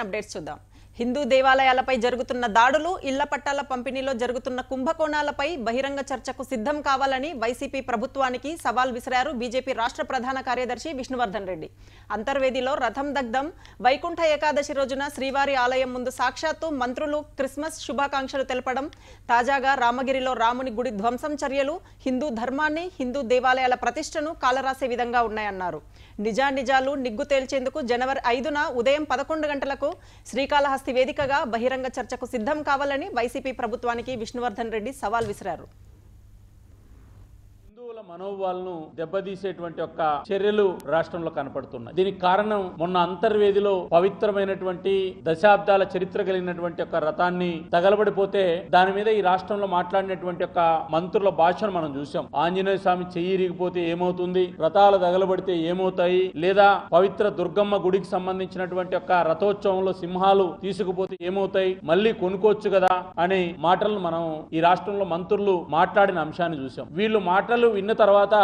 updates to them. Hindu దేవాలయాలపై జరుగుతున్న దాడులు ఇళ్ల పట్టాల పంపిణీలో జరుగుతున్న కుంభకోణాలపై బహిరంగ చర్చకు సిద్ధం కావాలని వైసీపీ ప్రభుత్వానికి సవాల్ విసిరారు బీజేపీ రాష్ట్ర ప్రధాన కార్యదర్శి విష్ణువర్ధన్ రెడ్డి అంతర్వేదిలో రథం దగ్ధం వైకుంఠ ఏకాదశి రోజున శ్రీవారి ఆలయం ముందు సాక్షాత్తు మంత్రులు క్రిస్మస్ శుభాకాంక్షలు తెలపడం తాజాగా రామగిరిలో రాముని గుడి ధ్వంసం చర్యలు హిందూ ధర్మాన్ని హిందూ దేవాలయాల ప్రతిష్టను కాలరాసే విధంగా ఉన్నాయన్నారు నిజానిజాలు నిగ్గు తేల్చేందుకు జనవరి ఐదున ఉదయం పదకొండు గంటలకు శ్రీకాళహస్తి ఆస్తి వేదికగా బహిరంగ చర్చకు సిద్ధం కావాలని వైసీపీ ప్రభుత్వానికి విష్ణువర్ధన్ రెడ్డి సవాల్ విసిరారు మనోభావాలను దెబ్బతీసేటువంటి యొక్క చర్యలు రాష్ట్రంలో కనపడుతున్నాయి దీనికి కారణం మొన్న అంతర్వేదిలో పవిత్రమైనటువంటి దశాబ్దాల చరిత్ర కలిగినటువంటి యొక్క రథాన్ని తగలబడిపోతే దాని మీద ఈ రాష్ట్రంలో మాట్లాడినటువంటి యొక్క మంత్రుల భాషను మనం చూసాం ఆంజనేయ స్వామి ఇరిగిపోతే ఏమవుతుంది రథాలు తగలబడితే ఏమవుతాయి లేదా పవిత్ర దుర్గమ్మ గుడికి సంబంధించినటువంటి యొక్క రథోత్సవంలో సింహాలు తీసుకుపోతే ఏమవుతాయి మళ్ళీ కొనుక్కోవచ్చు కదా అనే మాటలను మనం ఈ రాష్ట్రంలో మంత్రులు మాట్లాడిన అంశాన్ని చూసాం వీళ్ళు మాటలు విన్న తర్వాత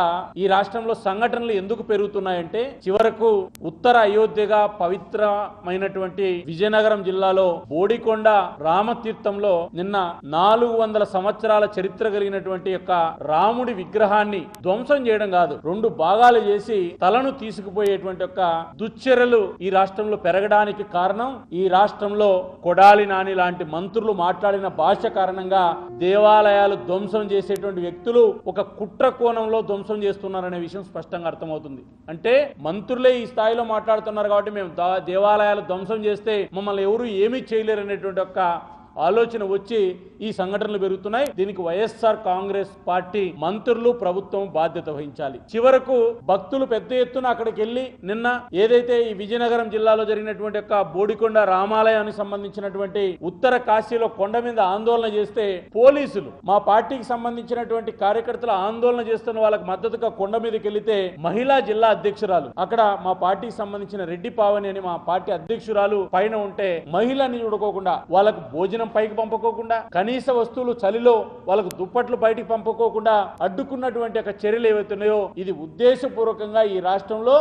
ఈ రాష్ట్రంలో సంఘటనలు ఎందుకు పెరుగుతున్నాయంటే చివరకు ఉత్తర అయోధ్యగా పవిత్రమైనటువంటి విజయనగరం జిల్లాలో బోడికొండ రామతీర్థంలో నిన్న నాలుగు వందల సంవత్సరాల చరిత్ర కలిగినటువంటి యొక్క రాముడి విగ్రహాన్ని ధ్వంసం చేయడం కాదు రెండు భాగాలు చేసి తలను తీసుకుపోయేటువంటి యొక్క దుశ్చర్యలు ఈ రాష్ట్రంలో పెరగడానికి కారణం ఈ రాష్ట్రంలో కొడాలి నాని లాంటి మంత్రులు మాట్లాడిన భాష కారణంగా దేవాలయాలు ధ్వంసం చేసేటువంటి వ్యక్తులు ఒక కుట్ర కోణం అధికారంలో ధ్వంసం చేస్తున్నారనే విషయం స్పష్టంగా అర్థమవుతుంది అంటే మంత్రులే ఈ స్థాయిలో మాట్లాడుతున్నారు కాబట్టి మేము దేవాలయాలు ధ్వంసం చేస్తే మమ్మల్ని ఎవరు ఏమీ చేయలేరు అనేటువంటి ఒక ఆలోచన వచ్చి ఈ సంఘటనలు పెరుగుతున్నాయి దీనికి వైఎస్ఆర్ కాంగ్రెస్ పార్టీ మంత్రులు ప్రభుత్వం బాధ్యత వహించాలి చివరకు భక్తులు పెద్ద ఎత్తున అక్కడికి వెళ్ళి నిన్న ఏదైతే ఈ విజయనగరం జిల్లాలో జరిగినటువంటి యొక్క బోడికొండ రామాలయానికి సంబంధించినటువంటి ఉత్తర కాశీలో కొండ మీద ఆందోళన చేస్తే పోలీసులు మా పార్టీకి సంబంధించినటువంటి కార్యకర్తలు ఆందోళన చేస్తున్న వాళ్ళకి మద్దతుగా కొండ మీదకి వెళితే మహిళా జిల్లా అధ్యక్షురాలు అక్కడ మా పార్టీకి సంబంధించిన రెడ్డి పావని అని మా పార్టీ అధ్యక్షురాలు పైన ఉంటే మహిళని చూడుకోకుండా వాళ్ళకు భోజనం భోజనం పైకి పంపుకోకుండా కనీస వస్తువులు చలిలో వాళ్ళకు దుప్పట్లు బయటికి పంపుకోకుండా అడ్డుకున్నటువంటి ఒక చర్యలు ఏవైతున్నాయో ఇది ఉద్దేశపూర్వకంగా ఈ రాష్ట్రంలో